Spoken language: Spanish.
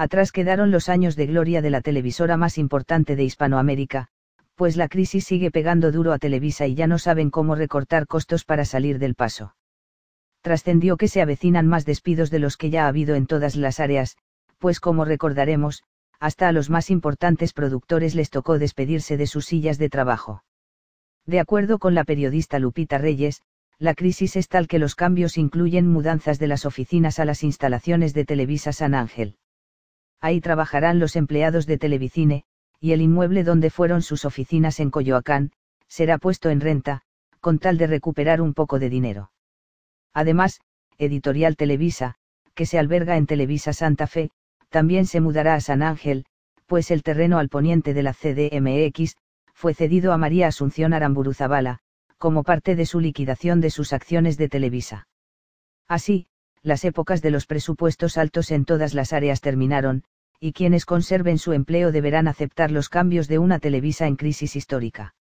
atrás quedaron los años de gloria de la televisora más importante de Hispanoamérica, pues la crisis sigue pegando duro a Televisa y ya no saben cómo recortar costos para salir del paso. Trascendió que se avecinan más despidos de los que ya ha habido en todas las áreas, pues como recordaremos, hasta a los más importantes productores les tocó despedirse de sus sillas de trabajo. De acuerdo con la periodista Lupita Reyes, la crisis es tal que los cambios incluyen mudanzas de las oficinas a las instalaciones de Televisa San Ángel ahí trabajarán los empleados de Televicine, y el inmueble donde fueron sus oficinas en Coyoacán, será puesto en renta, con tal de recuperar un poco de dinero. Además, Editorial Televisa, que se alberga en Televisa Santa Fe, también se mudará a San Ángel, pues el terreno al poniente de la CDMX, fue cedido a María Asunción Aramburu Zavala, como parte de su liquidación de sus acciones de Televisa. Así, las épocas de los presupuestos altos en todas las áreas terminaron, y quienes conserven su empleo deberán aceptar los cambios de una Televisa en crisis histórica.